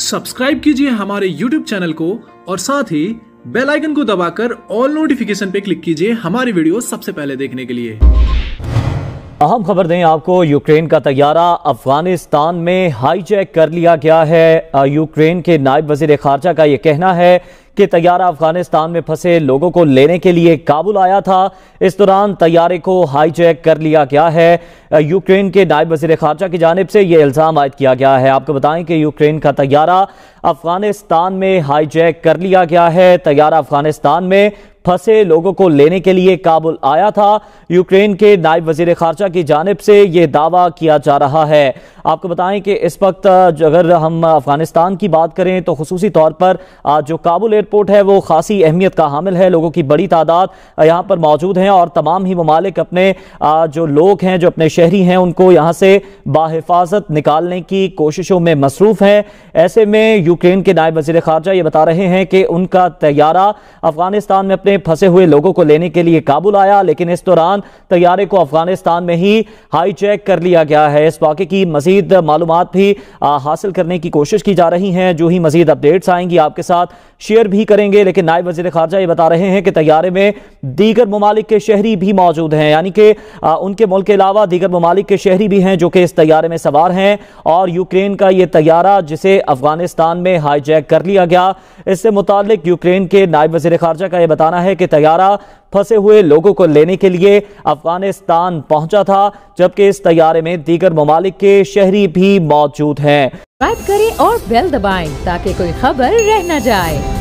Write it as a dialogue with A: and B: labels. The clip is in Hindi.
A: सब्सक्राइब कीजिए हमारे यूट्यूब चैनल को और साथ ही बेल आइकन को दबाकर ऑल नोटिफिकेशन पे क्लिक कीजिए हमारी वीडियो सबसे पहले देखने के लिए
B: अहम खबर दें आपको यूक्रेन का तैयारा अफगानिस्तान में हाईजैक कर लिया गया है यूक्रेन के नायब वजीर खारजा का यह कहना है कि तैयारा अफगानिस्तान में फंसे लोगों को लेने के लिए काबुल आया था इस दौरान तैयारे को हाईजैक कर लिया गया है यूक्रेन के नायब वजी खारजा की जानब से यह इल्ज़ाम आयद किया गया है आपको बताएं कि यूक्रेन का तैयारा अफगानिस्तान में हाईजैक कर लिया गया है तैयारा अफगानिस्तान में फंसे लोगों को लेने के लिए काबुल आया था यूक्रेन के नायब वजीर खारजा की जानब से यह दावा किया जा रहा है आपको बताएं कि इस वक्त अगर हम अफगानिस्तान की बात करें तो खसूसी तौर पर आज जो काबुल एयरपोर्ट है वो खासी अहमियत का हामिल है लोगों की बड़ी तादाद यहाँ पर मौजूद हैं और तमाम ही ममालिक अपने जो लोग हैं जो अपने शहरी हैं उनको यहाँ से बाहिफाजत निकालने की कोशिशों में मसरूफ़ हैं ऐसे में यूक्रेन के नायब वजीर खारजा ये बता रहे हैं कि उनका तैयारा अफगानिस्तान में अपने फंसे हुए लोगों को लेने के लिए काबुल आया लेकिन इस दौरान तैयारे को अफगानिस्तान में ही हाईचेक कर लिया गया है इस वाक़े की मजीद मालूम भी हासिल करने की कोशिश की जा रही हैं जो ही मजीद अपडेट्स आएंगी आपके साथ शेयर भी करेंगे लेकिन नायब वजीर खारजा ये बता रहे हैं कि तैयारे में दीगर ममालिक के शहरी भी मौजूद हैं यानी कि उनके मुल्क के अलावा दीगर ममालिक के शहरी भी हैं जो कि इस तैयारे में सवार हैं और यूक्रेन का ये तैयारा जिसे अफगानिस्तान में हाईजैक कर लिया गया इससे मुतक यूक्रेन के नायब वजीर खारजा का यह बताना है कि तैयारा फंसे हुए लोगों को लेने के लिए अफगानिस्तान पहुंचा था जबकि इस तैयारे में दीगर ममालिक के शहरी भी मौजूद हैं
A: सब्सक्राइब करें और बेल दबाएं ताकि कोई खबर रह न जाए